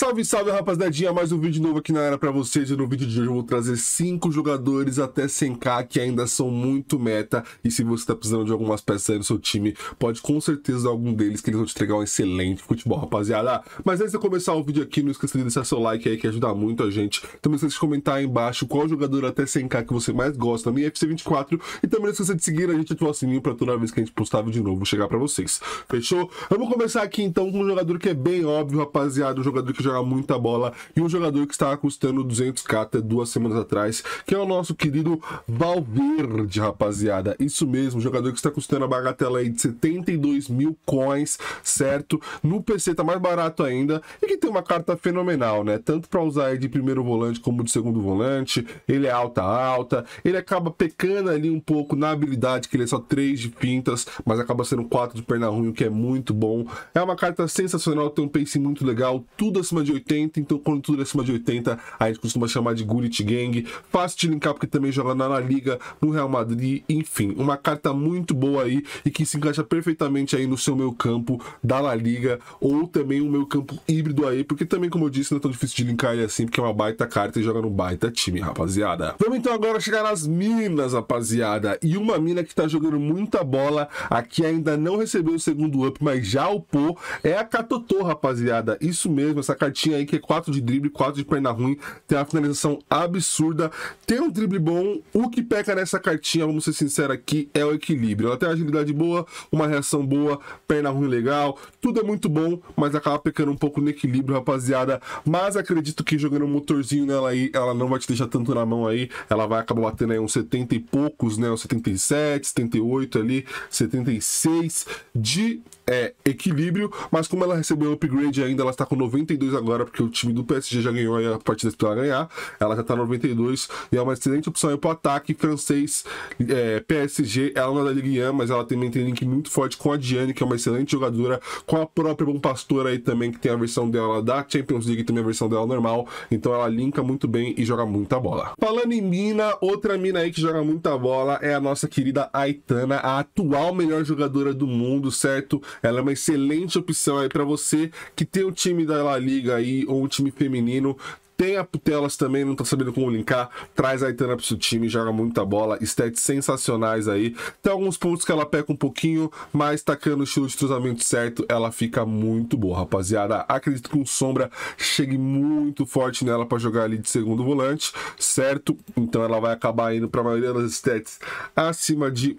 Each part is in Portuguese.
Salve, salve rapaziadinha, mais um vídeo novo aqui na área pra vocês e no vídeo de hoje eu vou trazer 5 jogadores até 100k que ainda são muito meta e se você tá precisando de algumas peças aí no seu time, pode com certeza dar algum deles que eles vão te entregar um excelente futebol, rapaziada. Mas antes de começar o vídeo aqui, não esqueça de deixar seu like aí que ajuda muito a gente. Também não esqueça de comentar aí embaixo qual jogador até 100k que você mais gosta na minha FC24 e também não esqueça de seguir a gente e ativar o sininho pra toda vez que a gente postar vídeo novo chegar pra vocês, fechou? Vamos começar aqui então com um jogador que é bem óbvio, rapaziada, um jogador que jogar muita bola. E um jogador que estava custando 200k até duas semanas atrás, que é o nosso querido Valverde, rapaziada. Isso mesmo, jogador que está custando a bagatela aí de 72 mil coins, certo? No PC tá mais barato ainda e que tem uma carta fenomenal, né? Tanto para usar aí de primeiro volante como de segundo volante. Ele é alta, alta. Ele acaba pecando ali um pouco na habilidade, que ele é só 3 de pintas, mas acaba sendo 4 de perna ruim, o que é muito bom. É uma carta sensacional, tem um pace muito legal, tudo acima acima de 80, então quando tudo é acima de 80, a gente costuma chamar de Gurit Gang. Fácil de linkar porque também joga na La Liga, no Real Madrid, enfim. Uma carta muito boa aí e que se encaixa perfeitamente aí no seu meio campo da La Liga ou também o meu campo híbrido aí, porque também, como eu disse, não é tão difícil de linkar ele assim, porque é uma baita carta e joga no baita time, rapaziada. Vamos então agora chegar nas minas, rapaziada. E uma mina que tá jogando muita bola aqui ainda não recebeu o segundo up, mas já o upou, é a Catotô, rapaziada. Isso mesmo, essa cartinha aí que é 4 de drible, 4 de perna ruim, tem uma finalização absurda, tem um drible bom. O que peca nessa cartinha, vamos ser sinceros aqui, é o equilíbrio. Ela tem uma agilidade boa, uma reação boa, perna ruim legal, tudo é muito bom, mas acaba pecando um pouco no equilíbrio, rapaziada. Mas acredito que jogando um motorzinho nela aí, ela não vai te deixar tanto na mão aí, ela vai acabar batendo aí uns 70 e poucos, né? Uns 77, 78 ali, 76 de é equilíbrio, mas como ela recebeu upgrade ainda, ela está com 92 agora, porque o time do PSG já ganhou a partida para ganhar, ela já está 92 e é uma excelente opção para o ataque francês é, PSG, ela não é da Ligue 1, mas ela também tem link muito forte com a Diane, que é uma excelente jogadora, com a própria Bom Pastor aí também, que tem a versão dela da Champions League, também a versão dela normal, então ela linka muito bem e joga muita bola. Falando em mina, outra mina aí que joga muita bola é a nossa querida Aitana, a atual melhor jogadora do mundo, certo? Ela é uma excelente opção aí para você que tem o time da La Liga aí ou o time feminino. Tem a Putelas também, não tá sabendo como linkar. Traz a Aitana pro seu time, joga muita bola. Stats sensacionais aí. Tem alguns pontos que ela peca um pouquinho, mas tacando o estilo de cruzamento certo, ela fica muito boa, rapaziada. Acredito que um Sombra chegue muito forte nela para jogar ali de segundo volante, certo? Então ela vai acabar indo pra maioria das stats acima de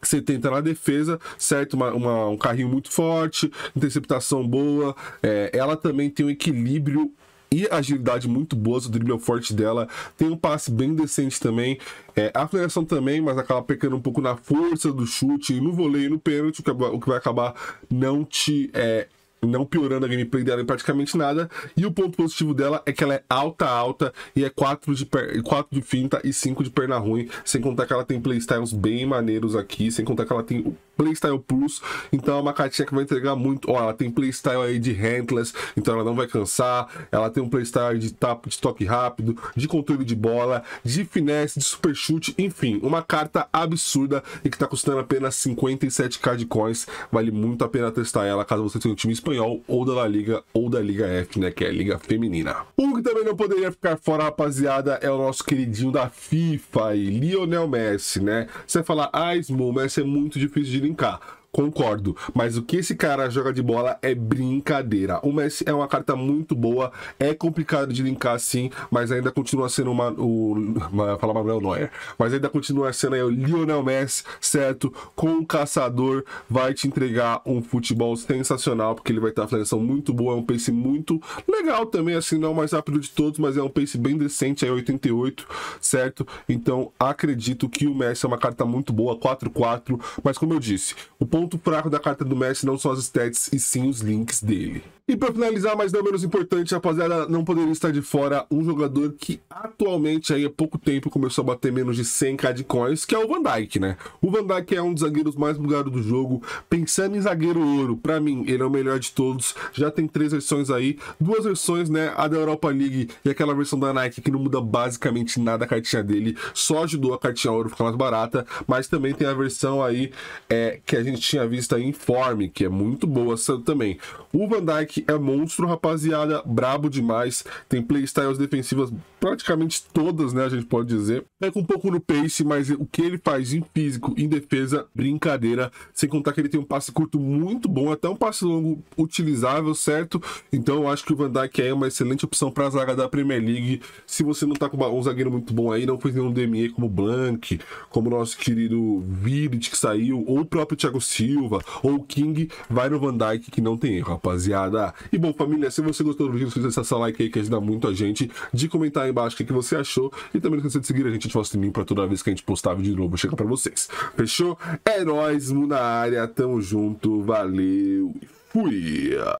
que você tenta na defesa, certo? Uma, uma, um carrinho muito forte, interceptação boa. É, ela também tem um equilíbrio e agilidade muito boas. o drible é forte dela. Tem um passe bem decente também. É, a finalização também, mas acaba pecando um pouco na força do chute, no voleio, no pênalti, o que, vai acabar não te é, não piorando a gameplay dela em praticamente nada. E o ponto positivo dela é que ela é alta, alta, e é 4 de, per... 4 de finta e 5 de perna ruim. Sem contar que ela tem playstyles bem maneiros aqui, sem contar que ela tem playstyle plus. Então é uma cartinha que vai entregar muito. Ó, ela tem playstyle aí de handless, então ela não vai cansar. Ela tem um playstyle de tap, de toque rápido, de controle de bola, de finesse, de super chute, enfim, uma carta absurda e que tá custando apenas 57k de coins. Vale muito a pena testar ela caso você tenha um time Espanhol ou da La Liga ou da Liga F, né, que é a Liga Feminina. Um que também não poderia ficar fora, rapaziada, é o nosso queridinho da FIFA e Lionel Messi, né? Você falar, ah, Smoo, Messi é muito difícil de linkar concordo. Mas o que esse cara joga de bola é brincadeira. O Messi é uma carta muito boa, é complicado de linkar sim, mas ainda continua sendo uma. O, uma falar Manuel Neuer. Mas ainda continua sendo aí o Lionel Messi, certo? Com o caçador, vai te entregar um futebol sensacional, porque ele vai ter uma finalização muito boa, é um pace muito legal também, assim, não é o mais rápido de todos, mas é um pace bem decente, aí é 88, certo? Então acredito que o Messi é uma carta muito boa, 4-4, mas como eu disse, o ponto ponto fraco da carta do mestre não são as stats e sim os links dele. E para finalizar, mas não menos importante, rapaziada, não poderia estar de fora um jogador que atualmente, aí há pouco tempo, começou a bater menos de 100k de coins, que é o Van Dyke, né? O Van Dyke é um dos zagueiros mais bugados do jogo. Pensando em zagueiro ouro, para mim, ele é o melhor de todos. Já tem três versões aí, duas versões, né? A da Europa League e aquela versão da Nike que não muda basicamente nada a cartinha dele, só ajudou a cartinha ouro ficar mais barata. Mas também tem a versão aí é, que a gente tinha visto aí em Form, que é muito boa também. O Van Dyke é monstro, rapaziada, brabo demais. Tem playstyles defensivas praticamente todas, né? A gente pode dizer. Peca um pouco no pace, mas o que ele faz em físico, em defesa, brincadeira. Sem contar que ele tem um passe curto muito bom, até um passe longo utilizável, certo? Então eu acho que o Van Dijk é uma excelente opção para a zaga da Premier League. Se você não tá com um zagueiro muito bom aí, não fez nenhum DME como Blank, como nosso querido Vilit que saiu, ou o próprio Thiago Silva, ou o King, vai no Van Dijk que não tem erro, rapaziada. E bom, família, se você gostou do vídeo, não se esqueça de essa like aí que ajuda muito a gente, de comentar aí embaixo o que você achou e também não esqueça de seguir a gente no nosso sininho pra toda vez que a gente postar vídeo novo chega pra vocês. Fechou? Heróis é mundo na área, tamo junto, valeu e fui!